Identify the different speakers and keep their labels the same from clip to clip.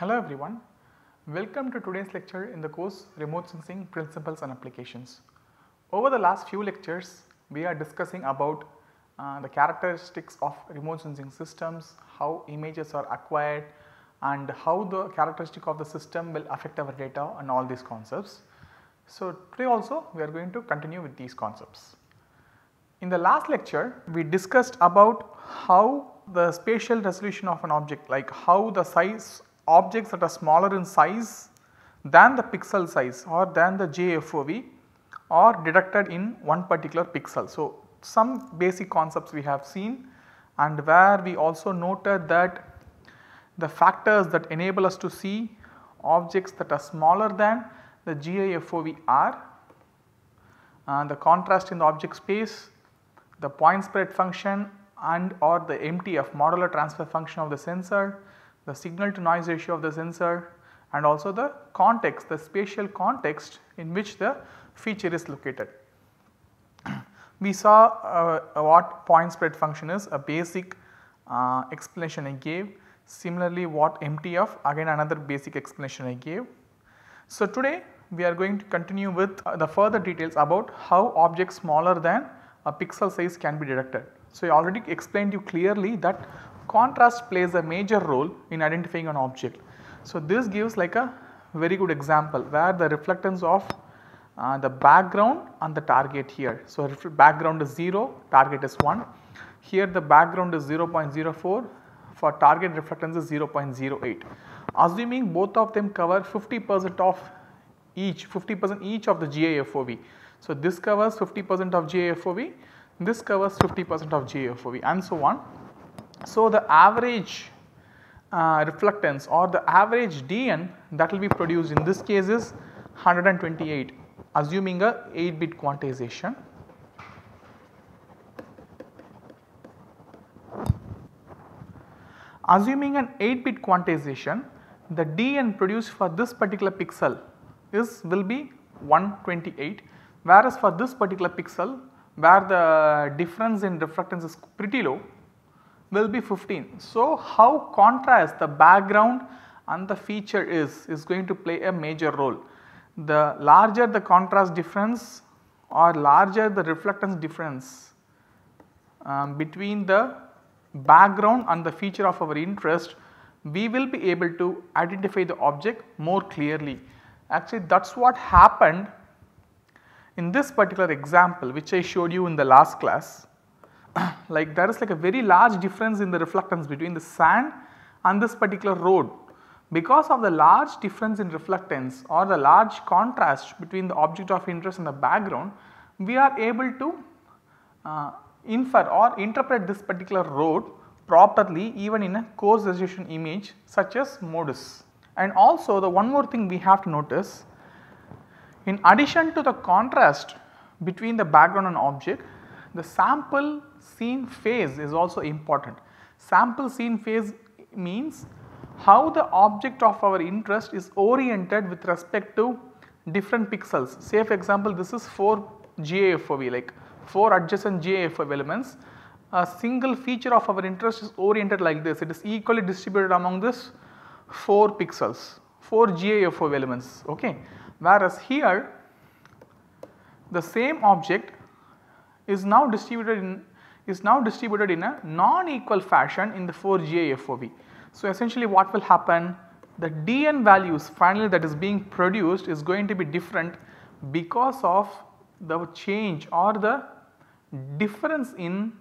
Speaker 1: Hello everyone, welcome to today's lecture in the course Remote Sensing Principles and Applications. Over the last few lectures, we are discussing about uh, the characteristics of remote sensing systems, how images are acquired and how the characteristic of the system will affect our data and all these concepts. So, today also we are going to continue with these concepts. In the last lecture, we discussed about how the spatial resolution of an object like how the size objects that are smaller in size than the pixel size or than the JFOV are detected in one particular pixel. So, some basic concepts we have seen and where we also noted that the factors that enable us to see objects that are smaller than the GIFOV are and uh, the contrast in the object space, the point spread function and or the MTF modular transfer function of the sensor the signal to noise ratio of the sensor and also the context, the spatial context in which the feature is located. we saw uh, what point spread function is a basic uh, explanation I gave. Similarly, what MTF again another basic explanation I gave. So, today we are going to continue with uh, the further details about how objects smaller than a pixel size can be detected. So, I already explained you clearly that contrast plays a major role in identifying an object. So, this gives like a very good example where the reflectance of uh, the background and the target here. So, background is 0, target is 1. Here the background is 0.04, for target reflectance is 0.08. Assuming both of them cover 50 percent of each, 50 percent each of the GAFOV. So, this covers 50 percent of GAFOV, this covers 50 percent of GAFOV and so on. So, the average uh, reflectance or the average DN that will be produced in this case is 128 assuming a 8 bit quantization. Assuming an 8 bit quantization the DN produced for this particular pixel is will be 128 whereas for this particular pixel where the difference in reflectance is pretty low will be 15. So, how contrast the background and the feature is, is going to play a major role. The larger the contrast difference or larger the reflectance difference um, between the background and the feature of our interest, we will be able to identify the object more clearly. Actually that is what happened in this particular example which I showed you in the last class. like there is like a very large difference in the reflectance between the sand and this particular road. Because of the large difference in reflectance or the large contrast between the object of interest and the background, we are able to uh, infer or interpret this particular road properly even in a coarse resolution image such as modus. And also the one more thing we have to notice, in addition to the contrast between the background and object, the sample seen phase is also important. Sample seen phase means how the object of our interest is oriented with respect to different pixels. Say for example, this is 4 GAFOV like 4 adjacent GAFOV elements. A single feature of our interest is oriented like this. It is equally distributed among this 4 pixels, 4 GAFOV elements okay. Whereas here the same object is now distributed in is now distributed in a non-equal fashion in the 4GA FOV. So, essentially what will happen? The Dn values finally that is being produced is going to be different because of the change or the difference in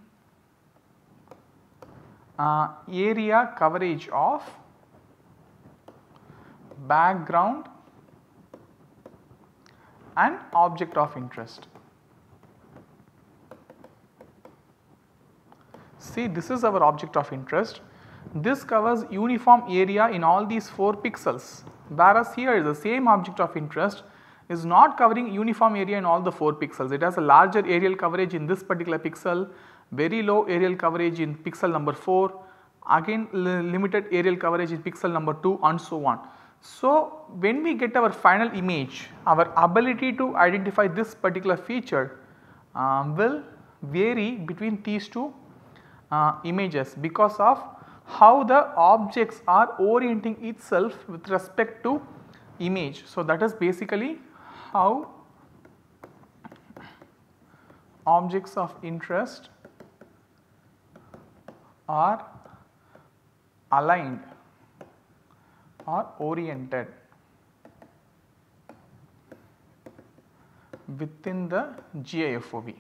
Speaker 1: uh, area coverage of background and object of interest. See this is our object of interest. This covers uniform area in all these 4 pixels whereas here the same object of interest is not covering uniform area in all the 4 pixels. It has a larger aerial coverage in this particular pixel, very low aerial coverage in pixel number 4, again limited aerial coverage in pixel number 2 and so on. So, when we get our final image, our ability to identify this particular feature um, will vary between these two uh, images because of how the objects are orienting itself with respect to image. So, that is basically how objects of interest are aligned or oriented within the GIFOB.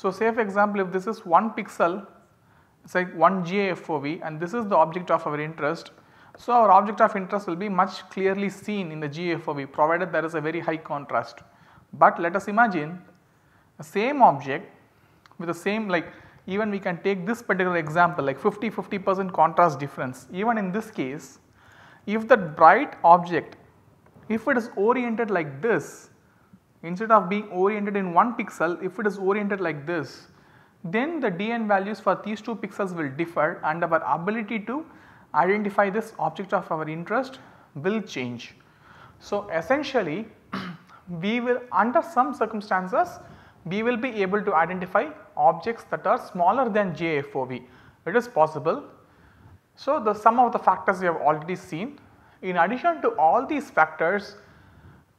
Speaker 1: So, say for example, if this is 1 pixel it is like 1 GAFOV and this is the object of our interest. So, our object of interest will be much clearly seen in the GAFOV provided there is a very high contrast. But let us imagine the same object with the same like even we can take this particular example like 50 50 percent contrast difference even in this case if the bright object if it is oriented like this instead of being oriented in one pixel if it is oriented like this then the DN values for these two pixels will differ and our ability to identify this object of our interest will change. So, essentially we will under some circumstances we will be able to identify objects that are smaller than JFOV. It is possible. So, the sum of the factors we have already seen. In addition to all these factors,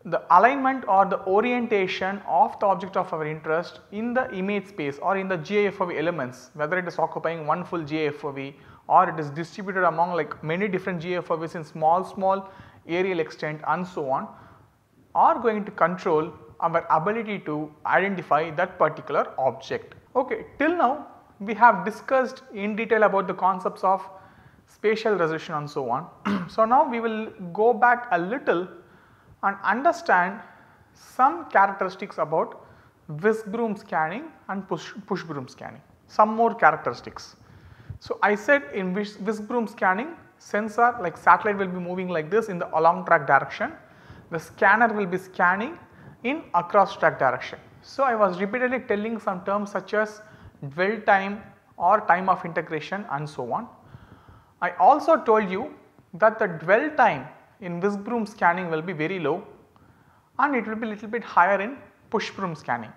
Speaker 1: the alignment or the orientation of the object of our interest in the image space or in the GIF elements whether it is occupying one full GIFOV or it is distributed among like many different GIFOVs in small small aerial extent and so on are going to control our ability to identify that particular object. Okay, till now we have discussed in detail about the concepts of spatial resolution and so on. so, now we will go back a little and understand some characteristics about whisk broom scanning and push, push broom scanning, some more characteristics. So, I said in whisk, whisk broom scanning sensor like satellite will be moving like this in the along track direction, the scanner will be scanning in across track direction. So, I was repeatedly telling some terms such as dwell time or time of integration and so on. I also told you that the dwell time in whisk broom scanning will be very low and it will be little bit higher in push broom scanning.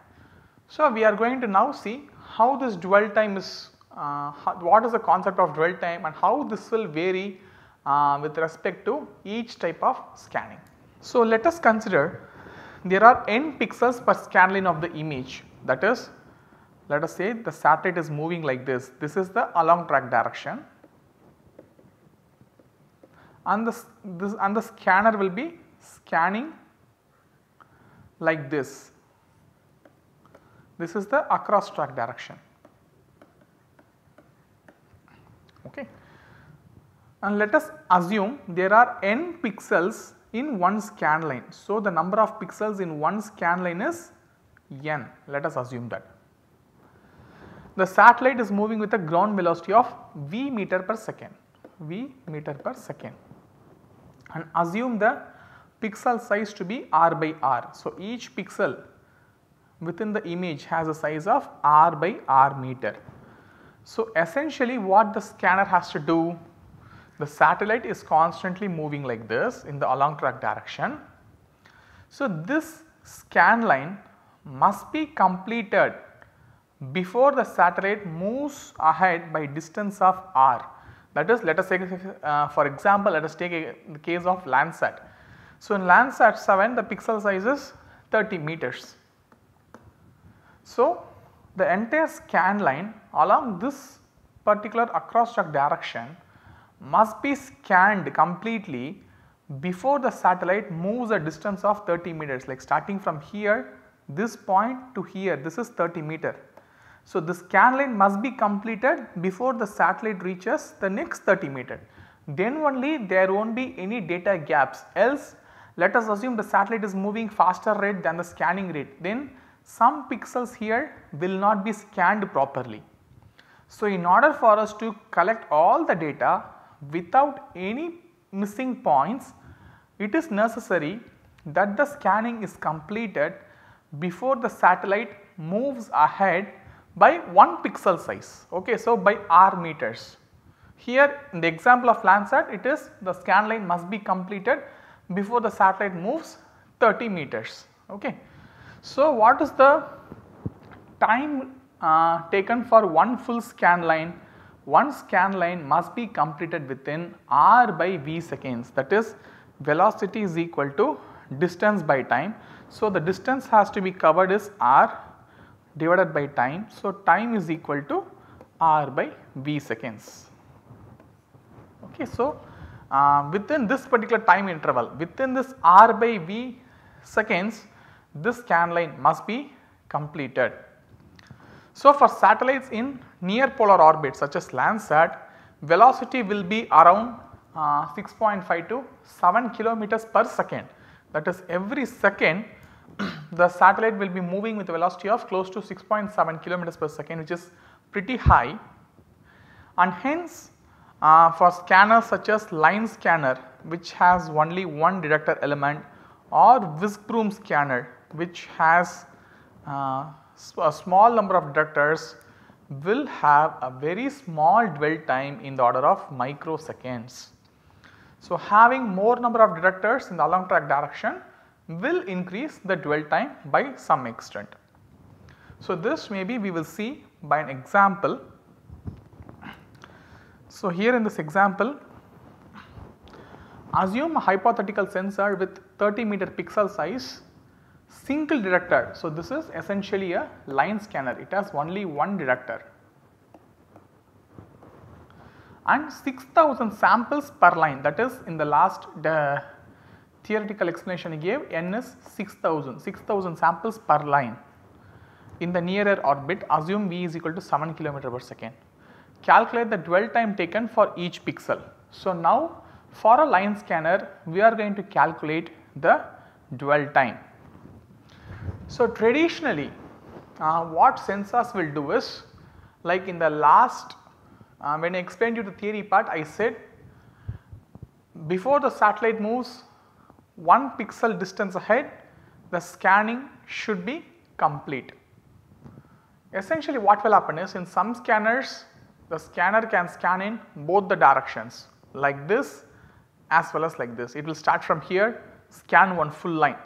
Speaker 1: So, we are going to now see how this dwell time is uh, what is the concept of dwell time and how this will vary uh, with respect to each type of scanning. So, let us consider there are n pixels per scan line of the image that is let us say the satellite is moving like this, this is the along track direction and the, this and the scanner will be scanning like this. This is the across track direction. Okay. And let us assume there are n pixels in one scan line. So, the number of pixels in one scan line is n let us assume that. The satellite is moving with a ground velocity of v meter per second, v meter per second and assume the pixel size to be r by r. So, each pixel within the image has a size of r by r meter. So, essentially what the scanner has to do, the satellite is constantly moving like this in the along track direction. So, this scan line must be completed before the satellite moves ahead by distance of r. That is let us take uh, for example let us take a, the case of Landsat. So in Landsat 7 the pixel size is 30 meters. So the entire scan line along this particular across track direction must be scanned completely before the satellite moves a distance of 30 meters like starting from here this point to here this is 30 meter so, the scan line must be completed before the satellite reaches the next 30 meter. Then only there will not be any data gaps else let us assume the satellite is moving faster rate than the scanning rate then some pixels here will not be scanned properly. So, in order for us to collect all the data without any missing points it is necessary that the scanning is completed before the satellite moves ahead by 1 pixel size okay so by r meters. Here in the example of Landsat it is the scan line must be completed before the satellite moves 30 meters okay. So what is the time uh, taken for one full scan line? One scan line must be completed within r by v seconds that is velocity is equal to distance by time. So the distance has to be covered is r divided by time. So, time is equal to r by v seconds. Okay, so, uh, within this particular time interval within this r by v seconds this scan line must be completed. So, for satellites in near polar orbit such as Landsat velocity will be around uh, 6.5 to 7 kilometers per second that is every second the satellite will be moving with a velocity of close to 6.7 kilometers per second which is pretty high and hence uh, for scanners such as line scanner which has only one detector element or whisk broom scanner which has uh, a small number of detectors will have a very small dwell time in the order of microseconds. So, having more number of detectors in the along track direction will increase the dwell time by some extent. So, this maybe we will see by an example. So, here in this example assume a hypothetical sensor with 30 meter pixel size single detector. So, this is essentially a line scanner it has only one detector and 6000 samples per line that is in the last uh, theoretical explanation he gave n is 6000, 6000 samples per line in the nearer orbit assume v is equal to 7 kilometer per second. Calculate the dwell time taken for each pixel. So, now for a line scanner we are going to calculate the dwell time. So, traditionally uh, what sensors will do is like in the last uh, when I explained you the theory part I said before the satellite moves 1 pixel distance ahead the scanning should be complete. Essentially what will happen is in some scanners the scanner can scan in both the directions like this as well as like this. It will start from here scan one full line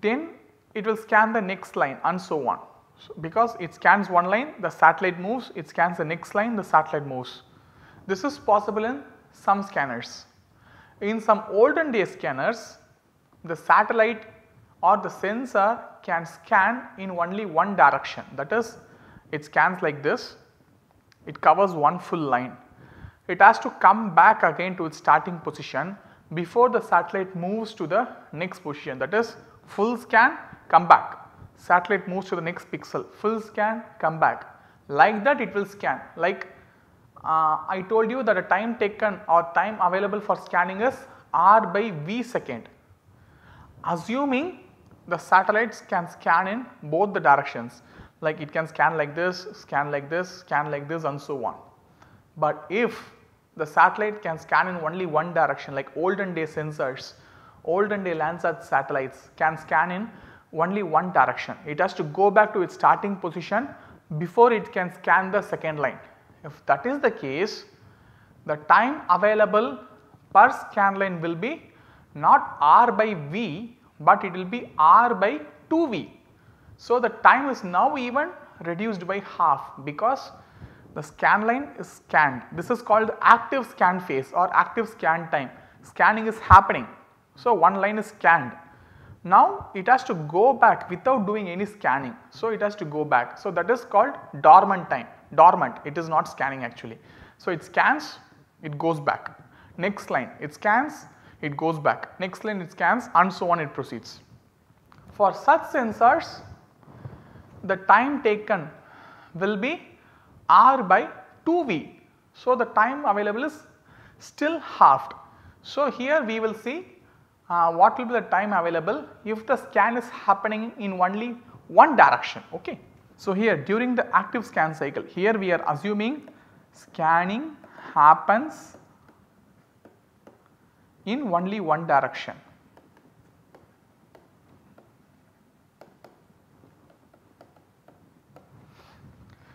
Speaker 1: then it will scan the next line and so on. So, because it scans one line the satellite moves it scans the next line the satellite moves. This is possible in some scanners. In some olden day scanners, the satellite or the sensor can scan in only one direction that is it scans like this, it covers one full line. It has to come back again to its starting position before the satellite moves to the next position that is full scan come back satellite moves to the next pixel full scan come back like that it will scan like uh, I told you that the time taken or time available for scanning is r by v second. Assuming the satellites can scan in both the directions like it can scan like this, scan like this, scan like this and so on. But if the satellite can scan in only one direction like olden day sensors, olden day Landsat satellites can scan in only one direction. It has to go back to its starting position before it can scan the second line. If that is the case, the time available per scan line will be not r by v, but it will be r by 2v. So, the time is now even reduced by half because the scan line is scanned. This is called active scan phase or active scan time. Scanning is happening. So, one line is scanned. Now, it has to go back without doing any scanning. So, it has to go back. So, that is called dormant time dormant, it is not scanning actually. So it scans, it goes back. Next line, it scans, it goes back. Next line, it scans and so on it proceeds. For such sensors, the time taken will be r by 2v. So the time available is still halved. So here we will see uh, what will be the time available if the scan is happening in only one direction. Okay. So, here during the active scan cycle here we are assuming scanning happens in only one direction.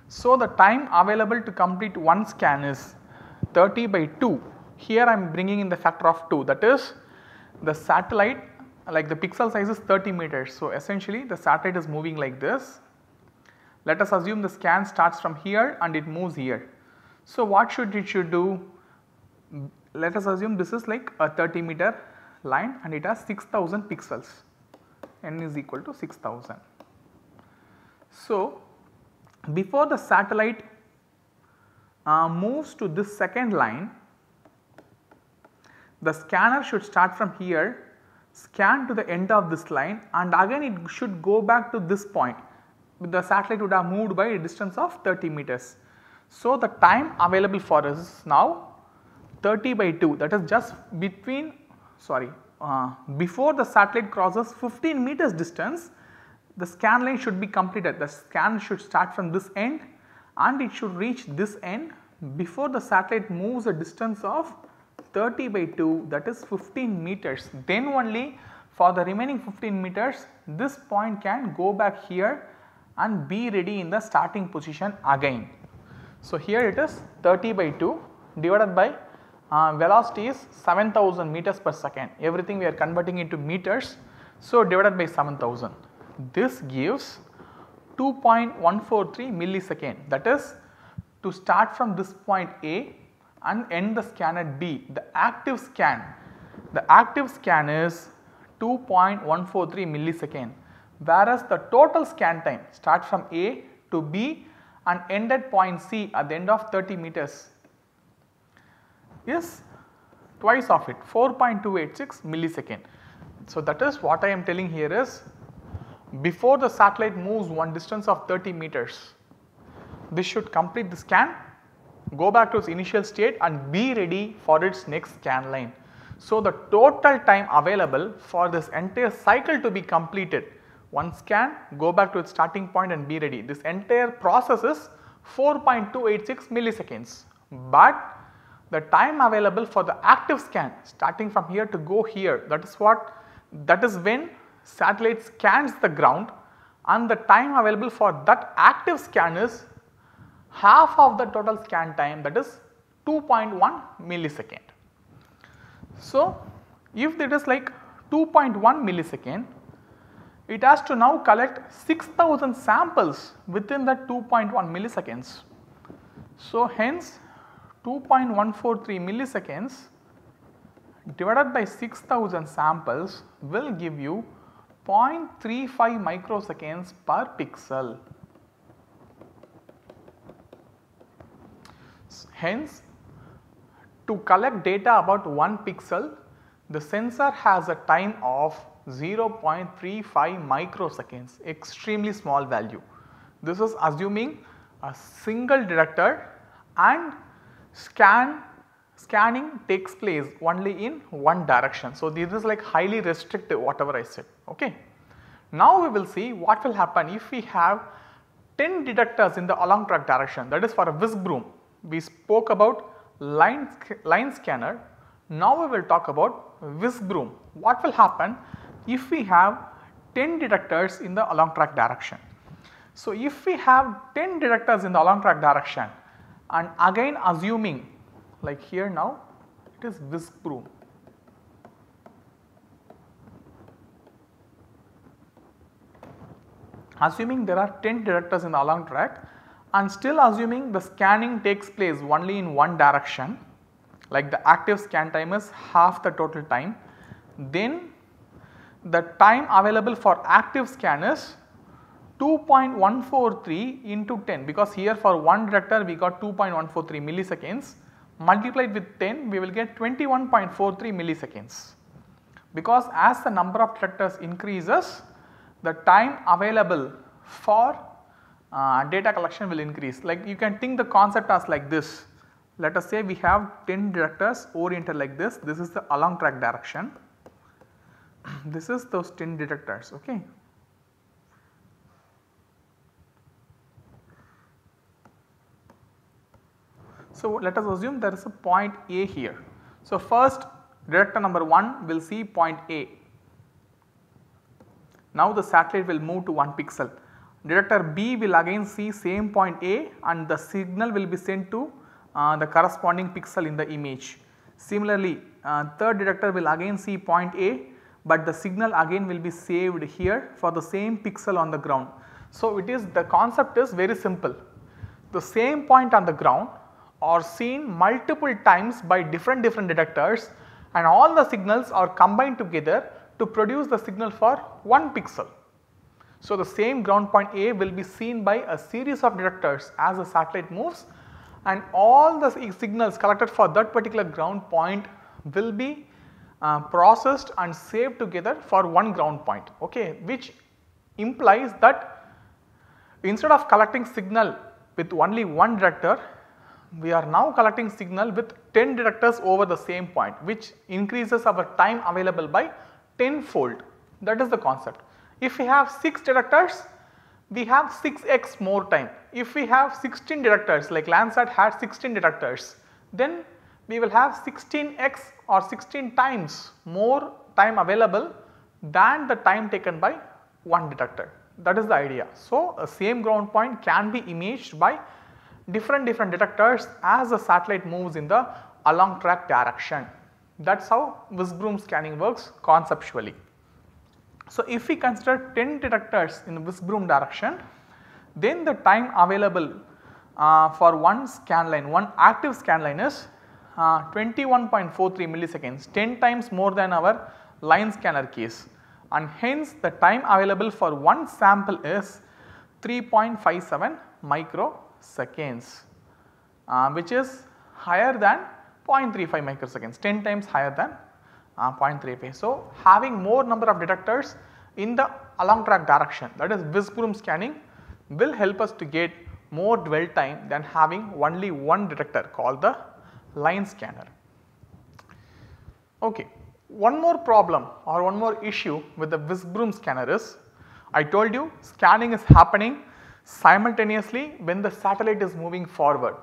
Speaker 1: So, the time available to complete one scan is 30 by 2 here I am bringing in the factor of 2 that is the satellite like the pixel size is 30 meters. So, essentially the satellite is moving like this let us assume the scan starts from here and it moves here. So what should it should do? Let us assume this is like a 30 meter line and it has 6000 pixels n is equal to 6000. So before the satellite uh, moves to this second line, the scanner should start from here, scan to the end of this line and again it should go back to this point the satellite would have moved by a distance of 30 meters. So, the time available for us is now 30 by 2 that is just between sorry uh, before the satellite crosses 15 meters distance the scan line should be completed the scan should start from this end and it should reach this end before the satellite moves a distance of 30 by 2 that is 15 meters then only for the remaining 15 meters this point can go back here and be ready in the starting position again. So, here it is 30 by 2 divided by uh, velocity is 7000 meters per second everything we are converting into meters. So, divided by 7000 this gives 2.143 millisecond that is to start from this point A and end the scan at B the active scan the active scan is 2.143 millisecond whereas the total scan time starts from A to B and end at point C at the end of 30 meters is twice of it 4.286 millisecond. So, that is what I am telling here is before the satellite moves one distance of 30 meters this should complete the scan go back to its initial state and be ready for its next scan line. So, the total time available for this entire cycle to be completed one scan, go back to its starting point and be ready. This entire process is 4.286 milliseconds, but the time available for the active scan starting from here to go here that is what that is when satellite scans the ground and the time available for that active scan is half of the total scan time that is 2.1 millisecond. So, if it is like 2.1 millisecond it has to now collect 6000 samples within that 2.1 milliseconds. So, hence 2.143 milliseconds divided by 6000 samples will give you 0.35 microseconds per pixel. Hence, to collect data about 1 pixel, the sensor has a time of 0.35 microseconds extremely small value. This is assuming a single detector and scan scanning takes place only in one direction. So, this is like highly restrictive whatever I said. Okay. Now, we will see what will happen if we have 10 detectors in the along track direction that is for a whisk broom. We spoke about line, line scanner. Now, we will talk about whisk broom. What will happen if we have 10 detectors in the along track direction. So, if we have 10 detectors in the along track direction and again assuming like here now it is whisk broom. Assuming there are 10 detectors in the along track and still assuming the scanning takes place only in one direction like the active scan time is half the total time then the time available for active scan is 2.143 into 10 because here for one director we got 2.143 milliseconds multiplied with 10 we will get 21.43 milliseconds because as the number of directors increases the time available for uh, data collection will increase like you can think the concept as like this let us say we have 10 directors oriented like this this is the along track direction this is those tin detectors okay. So let us assume there is a point A here. So first detector number 1 will see point A. Now the satellite will move to 1 pixel. Detector B will again see same point A and the signal will be sent to uh, the corresponding pixel in the image. Similarly, uh, third detector will again see point A but the signal again will be saved here for the same pixel on the ground. So, it is the concept is very simple. The same point on the ground are seen multiple times by different different detectors and all the signals are combined together to produce the signal for one pixel. So, the same ground point A will be seen by a series of detectors as the satellite moves and all the signals collected for that particular ground point will be uh, processed and saved together for one ground point okay which implies that instead of collecting signal with only one detector we are now collecting signal with 10 detectors over the same point which increases our time available by 10 fold that is the concept. If we have 6 detectors we have 6x more time. If we have 16 detectors like Landsat had 16 detectors then we will have 16x or 16 times more time available than the time taken by one detector that is the idea. So, a same ground point can be imaged by different different detectors as the satellite moves in the along track direction. That is how Wisgrom scanning works conceptually. So, if we consider 10 detectors in Wisgrom direction then the time available uh, for one scan line, one active scan line is uh, 21.43 milliseconds 10 times more than our line scanner case and hence the time available for one sample is 3.57 microseconds uh, which is higher than 0.35 microseconds 10 times higher than uh, 0.35. So, having more number of detectors in the along track direction that is Visbroom scanning will help us to get more dwell time than having only one detector called the line scanner. Okay. One more problem or one more issue with the broom scanner is I told you scanning is happening simultaneously when the satellite is moving forward.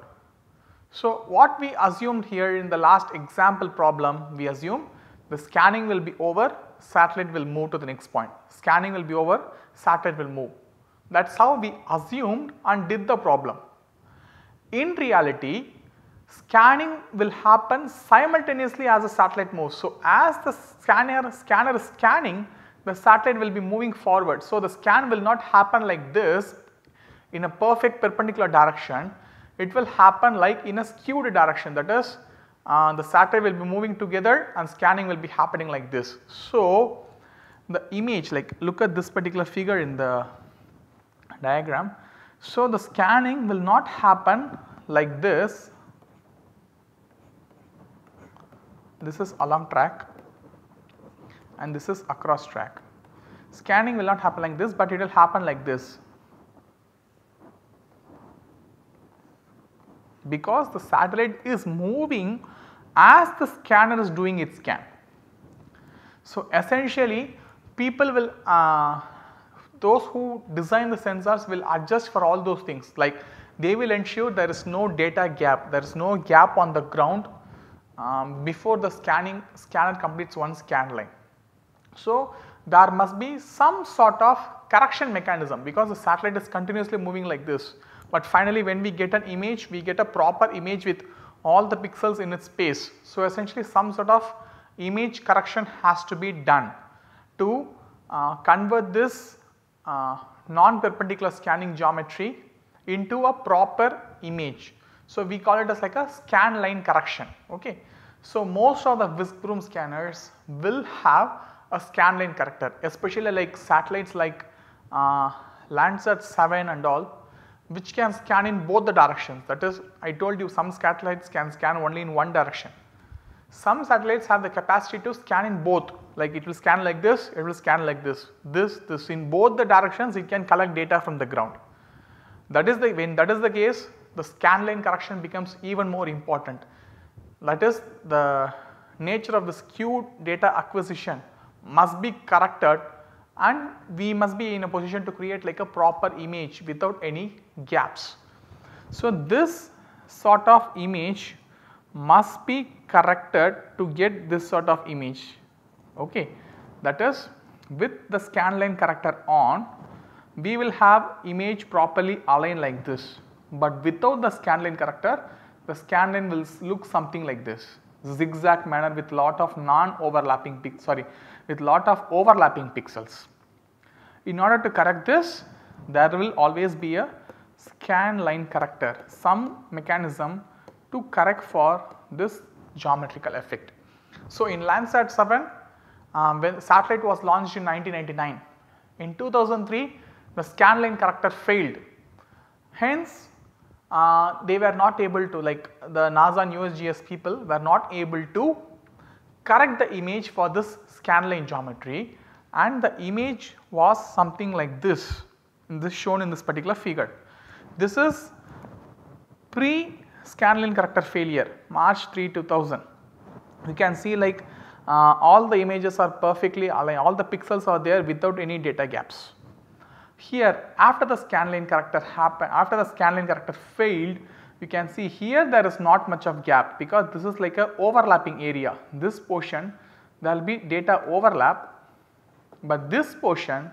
Speaker 1: So, what we assumed here in the last example problem we assume the scanning will be over satellite will move to the next point. Scanning will be over satellite will move. That is how we assumed and did the problem. In reality scanning will happen simultaneously as the satellite moves. So, as the scanner, scanner is scanning the satellite will be moving forward. So, the scan will not happen like this in a perfect perpendicular direction, it will happen like in a skewed direction that is uh, the satellite will be moving together and scanning will be happening like this. So, the image like look at this particular figure in the diagram. So, the scanning will not happen like this this is along track and this is across track. Scanning will not happen like this, but it will happen like this. Because the satellite is moving as the scanner is doing its scan. So, essentially people will uh, those who design the sensors will adjust for all those things like they will ensure there is no data gap, there is no gap on the ground um, before the scanning scanner completes one scan line. So, there must be some sort of correction mechanism because the satellite is continuously moving like this. But finally, when we get an image, we get a proper image with all the pixels in its space. So, essentially some sort of image correction has to be done to uh, convert this uh, non perpendicular scanning geometry into a proper image so, we call it as like a scan line correction ok. So, most of the Viskbroom scanners will have a scan line corrector especially like satellites like uh, Landsat 7 and all which can scan in both the directions that is I told you some satellites can scan only in one direction. Some satellites have the capacity to scan in both like it will scan like this, it will scan like this, this, this in both the directions it can collect data from the ground. That is the when that is the case the scan line correction becomes even more important. That is the nature of the skewed data acquisition must be corrected and we must be in a position to create like a proper image without any gaps. So, this sort of image must be corrected to get this sort of image okay that is with the scan line corrector on we will have image properly aligned like this but without the scan line corrector the scan line will look something like this zigzag manner with lot of non overlapping sorry with lot of overlapping pixels. In order to correct this there will always be a scan line corrector some mechanism to correct for this geometrical effect. So, in Landsat 7 um, when satellite was launched in 1999 in 2003 the scan line corrector failed hence uh, they were not able to like the NASA and USGS people were not able to correct the image for this scanline geometry and the image was something like this, this shown in this particular figure. This is pre scanline corrector failure March 3 2000. You can see like uh, all the images are perfectly aligned, all the pixels are there without any data gaps here after the scanline character happened, after the scanline character failed, you can see here there is not much of gap because this is like a overlapping area. This portion there will be data overlap, but this portion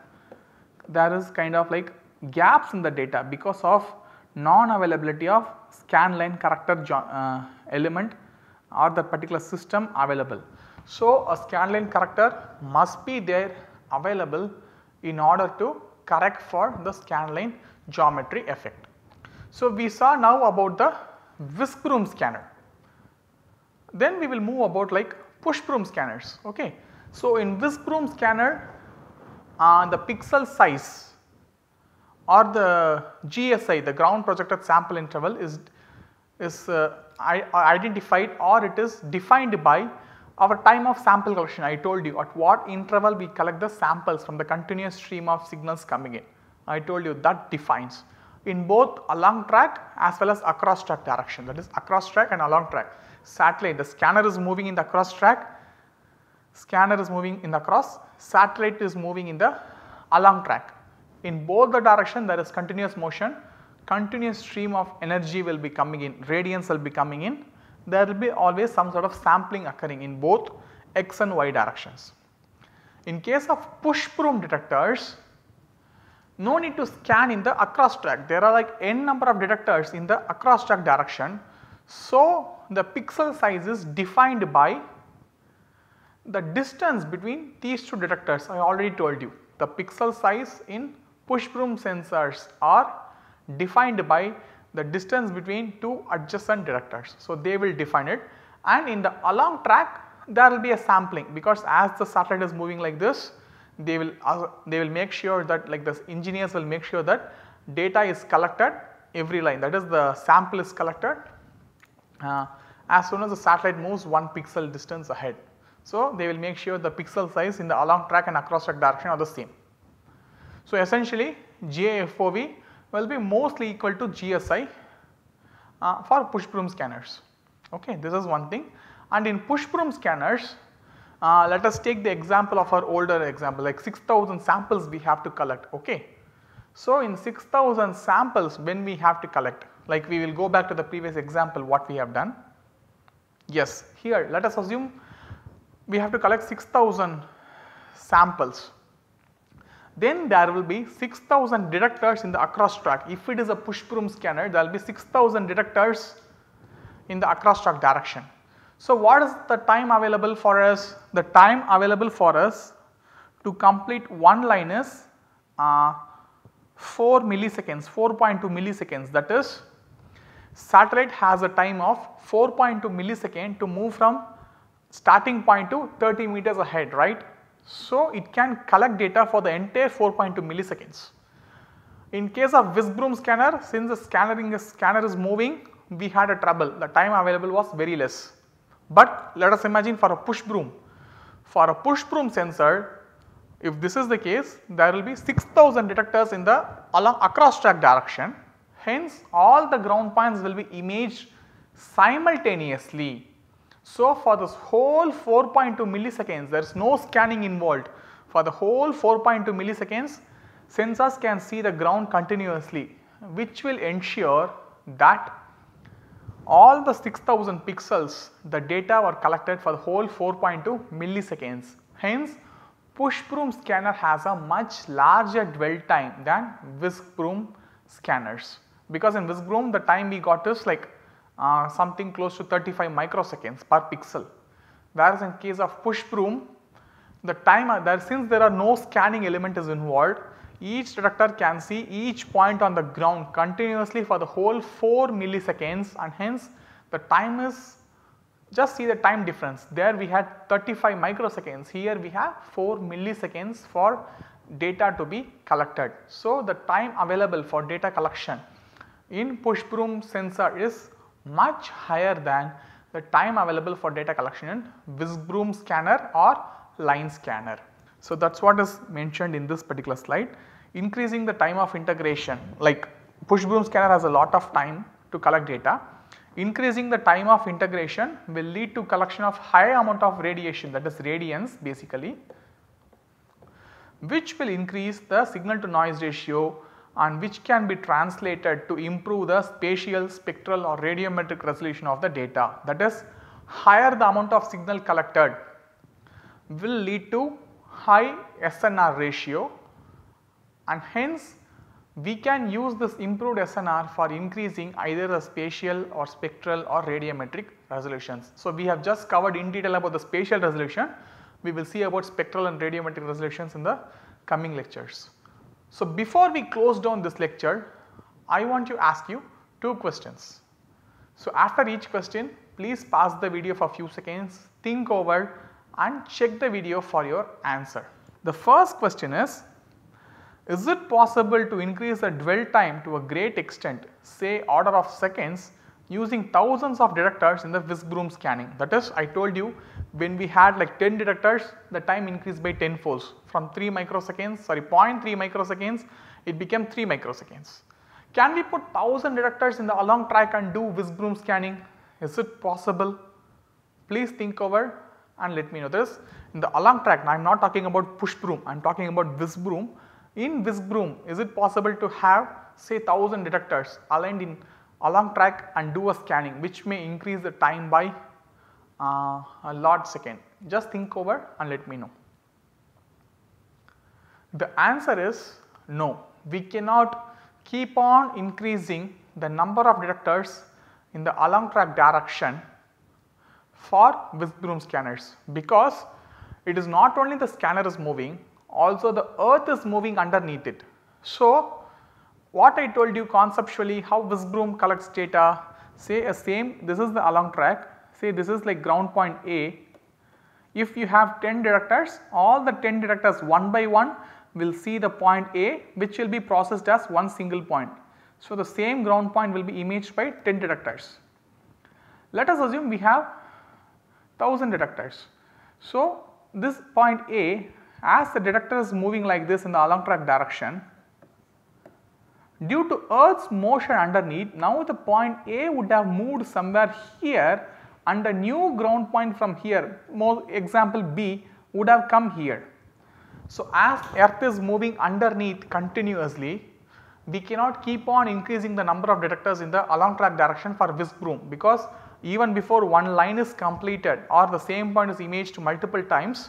Speaker 1: there is kind of like gaps in the data because of non-availability of scanline character uh, element or the particular system available. So, a scanline character must be there available in order to correct for the scan line geometry effect. So, we saw now about the whisk broom scanner. Then we will move about like push broom scanners. Okay. So, in whisk broom scanner uh, the pixel size or the GSI the ground projected sample interval is, is uh, identified or it is defined by our time of sample collection I told you at what interval we collect the samples from the continuous stream of signals coming in. I told you that defines in both along track as well as across track direction that is across track and along track. Satellite the scanner is moving in the across track, scanner is moving in the cross, satellite is moving in the along track. In both the direction there is continuous motion, continuous stream of energy will be coming in, radiance will be coming in there will be always some sort of sampling occurring in both x and y directions. In case of push broom detectors, no need to scan in the across track. There are like n number of detectors in the across track direction. So, the pixel size is defined by the distance between these two detectors I already told you. The pixel size in push broom sensors are defined by the distance between two adjacent detectors. So, they will define it and in the along track there will be a sampling because as the satellite is moving like this they will uh, they will make sure that like this engineers will make sure that data is collected every line that is the sample is collected uh, as soon as the satellite moves 1 pixel distance ahead. So, they will make sure the pixel size in the along track and across track direction are the same. So, essentially GAFOV will be mostly equal to GSI uh, for push broom scanners. Okay, this is one thing and in push broom scanners uh, let us take the example of our older example like 6000 samples we have to collect okay. So in 6000 samples when we have to collect like we will go back to the previous example what we have done. Yes here let us assume we have to collect 6000 samples then there will be 6000 detectors in the across track. If it is a push broom scanner, there will be 6000 detectors in the across track direction. So, what is the time available for us? The time available for us to complete one line is uh, 4 milliseconds, 4.2 milliseconds that is satellite has a time of 4.2 millisecond to move from starting point to 30 meters ahead, right. So, it can collect data for the entire 4.2 milliseconds. In case of Wisbroom scanner, since the scanner, scanner is moving, we had a trouble, the time available was very less. But let us imagine for a push broom, for a push broom sensor, if this is the case, there will be 6000 detectors in the along across track direction. Hence, all the ground points will be imaged simultaneously so, for this whole 4.2 milliseconds there is no scanning involved. For the whole 4.2 milliseconds sensors can see the ground continuously which will ensure that all the 6000 pixels the data were collected for the whole 4.2 milliseconds. Hence push broom scanner has a much larger dwell time than whisk broom scanners because in whisk broom the time we got is like uh, something close to 35 microseconds per pixel. Whereas in case of push broom, the time there since there are no scanning element is involved, each detector can see each point on the ground continuously for the whole 4 milliseconds and hence the time is just see the time difference there we had 35 microseconds here we have 4 milliseconds for data to be collected. So, the time available for data collection in push broom sensor is much higher than the time available for data collection in Wisbroom scanner or line scanner. So, that is what is mentioned in this particular slide increasing the time of integration like push broom scanner has a lot of time to collect data. Increasing the time of integration will lead to collection of high amount of radiation that is radiance basically which will increase the signal to noise ratio and which can be translated to improve the spatial, spectral or radiometric resolution of the data. That is higher the amount of signal collected will lead to high SNR ratio and hence we can use this improved SNR for increasing either the spatial or spectral or radiometric resolutions. So, we have just covered in detail about the spatial resolution, we will see about spectral and radiometric resolutions in the coming lectures. So, before we close down this lecture, I want to ask you two questions. So, after each question, please pause the video for few seconds, think over and check the video for your answer. The first question is, is it possible to increase the dwell time to a great extent say order of seconds using thousands of detectors in the Wisbroom scanning that is I told you when we had like 10 detectors the time increased by 10 folds from 3 microseconds sorry 0.3 microseconds it became 3 microseconds. Can we put 1000 detectors in the along track and do whisk broom scanning? Is it possible? Please think over and let me know this. In the along track, I am not talking about push broom, I am talking about whisk broom In whisk broom is it possible to have say 1000 detectors aligned in along track and do a scanning which may increase the time by uh, a lot second. Just think over and let me know. The answer is no, we cannot keep on increasing the number of detectors in the along track direction for with broom scanners because it is not only the scanner is moving also the earth is moving underneath it. So, what I told you conceptually how Wisbroom collects data say a same this is the along track say this is like ground point A. If you have 10 detectors, all the 10 detectors one by one will see the point A which will be processed as one single point. So, the same ground point will be imaged by 10 detectors. Let us assume we have 1000 detectors. So, this point A as the detector is moving like this in the along track direction due to earth's motion underneath now the point A would have moved somewhere here and a new ground point from here more example B would have come here. So, as earth is moving underneath continuously we cannot keep on increasing the number of detectors in the along track direction for whisk broom because even before one line is completed or the same point is imaged multiple times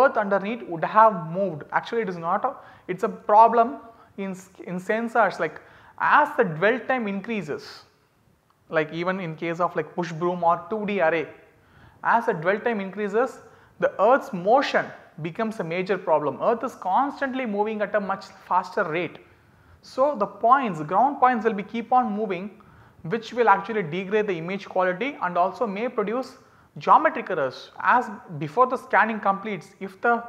Speaker 1: earth underneath would have moved actually it is not a it is a problem in, in sensors like as the dwell time increases like even in case of like push broom or 2D array. As the dwell time increases the earth's motion becomes a major problem. Earth is constantly moving at a much faster rate. So the points, ground points will be keep on moving which will actually degrade the image quality and also may produce geometric errors as before the scanning completes if the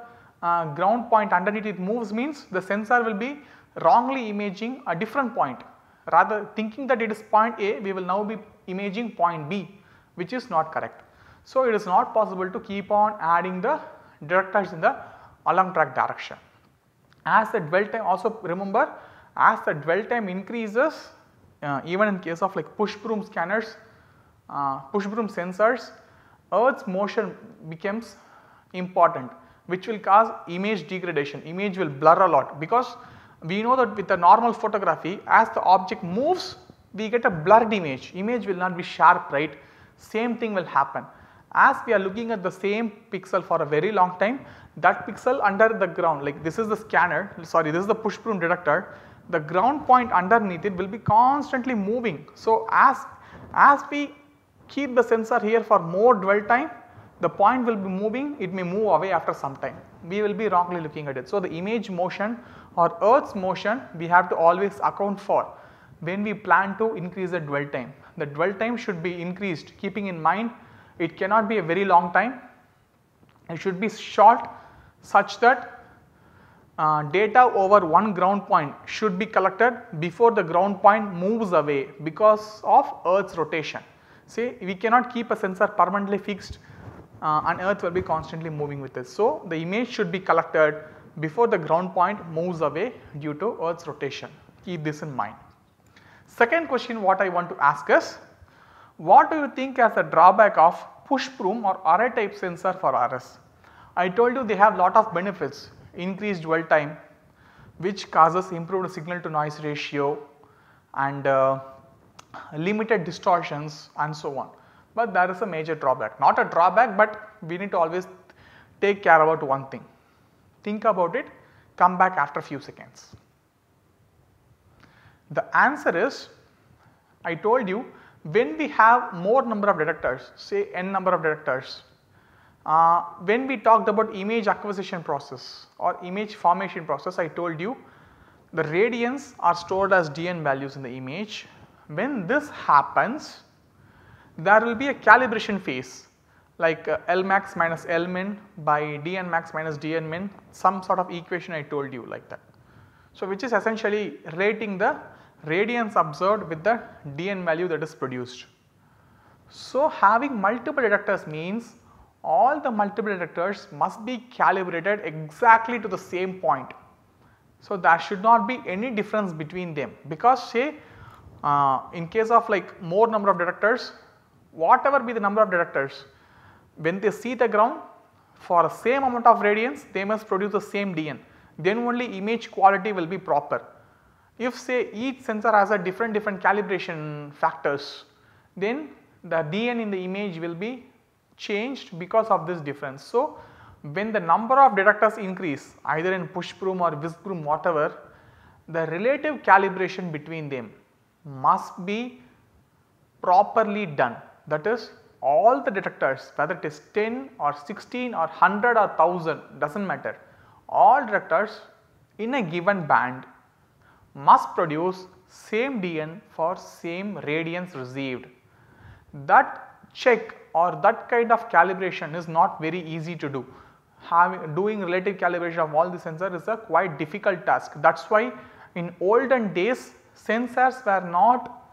Speaker 1: uh, ground point underneath it moves means the sensor will be wrongly imaging a different point Rather thinking that it is point A, we will now be imaging point B which is not correct. So, it is not possible to keep on adding the directors in the along track direction. As the dwell time also remember as the dwell time increases uh, even in case of like push broom scanners, uh, push broom sensors, earth's motion becomes important which will cause image degradation, image will blur a lot because we know that with the normal photography as the object moves we get a blurred image, image will not be sharp right, same thing will happen. As we are looking at the same pixel for a very long time that pixel under the ground like this is the scanner sorry this is the push broom detector the ground point underneath it will be constantly moving. So, as, as we keep the sensor here for more dwell time the point will be moving it may move away after some time we will be wrongly looking at it. So, the image motion or earth's motion we have to always account for when we plan to increase the dwell time. The dwell time should be increased keeping in mind it cannot be a very long time, it should be short such that uh, data over one ground point should be collected before the ground point moves away because of earth's rotation. See we cannot keep a sensor permanently fixed uh, and earth will be constantly moving with it. So, the image should be collected before the ground point moves away due to earth's rotation. Keep this in mind. Second question what I want to ask is, what do you think as a drawback of push broom or array type sensor for RS? I told you they have lot of benefits, increased dwell time which causes improved signal to noise ratio and uh, limited distortions and so on but that is a major drawback. Not a drawback, but we need to always take care about one thing. Think about it, come back after few seconds. The answer is, I told you when we have more number of detectors, say n number of detectors, uh, when we talked about image acquisition process or image formation process, I told you the radians are stored as dn values in the image. When this happens, there will be a calibration phase like uh, L max minus L min by Dn max minus Dn min some sort of equation I told you like that. So, which is essentially rating the radiance observed with the Dn value that is produced. So, having multiple detectors means all the multiple detectors must be calibrated exactly to the same point. So, there should not be any difference between them because say uh, in case of like more number of detectors whatever be the number of detectors, when they see the ground for same amount of radiance, they must produce the same DN. Then only image quality will be proper. If say each sensor has a different different calibration factors, then the DN in the image will be changed because of this difference. So, when the number of detectors increase either in push broom or whisk broom whatever, the relative calibration between them must be properly done that is all the detectors whether it is 10 or 16 or 100 or 1000 does not matter all detectors in a given band must produce same DN for same radiance received. That check or that kind of calibration is not very easy to do. Having, doing relative calibration of all the sensors is a quite difficult task. That is why in olden days sensors were not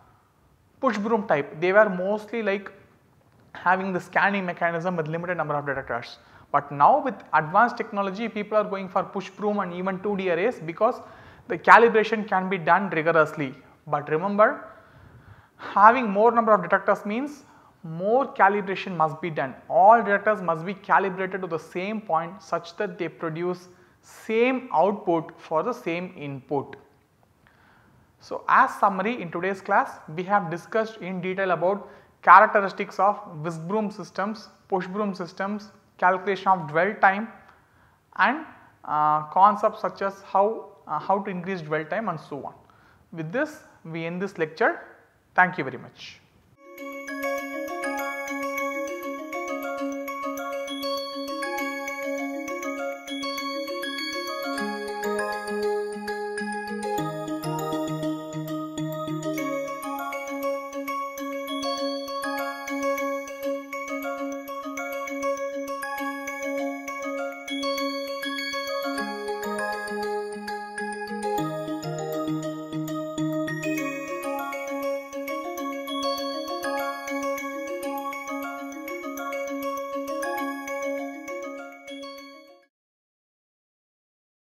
Speaker 1: push broom type they were mostly like having the scanning mechanism with limited number of detectors. But now with advanced technology people are going for push broom and even 2D arrays because the calibration can be done rigorously. But remember having more number of detectors means more calibration must be done. All detectors must be calibrated to the same point such that they produce same output for the same input. So, as summary in today's class we have discussed in detail about characteristics of whisk broom systems, push broom systems, calculation of dwell time and uh, concepts such as how, uh, how to increase dwell time and so on. With this we end this lecture. Thank you very much.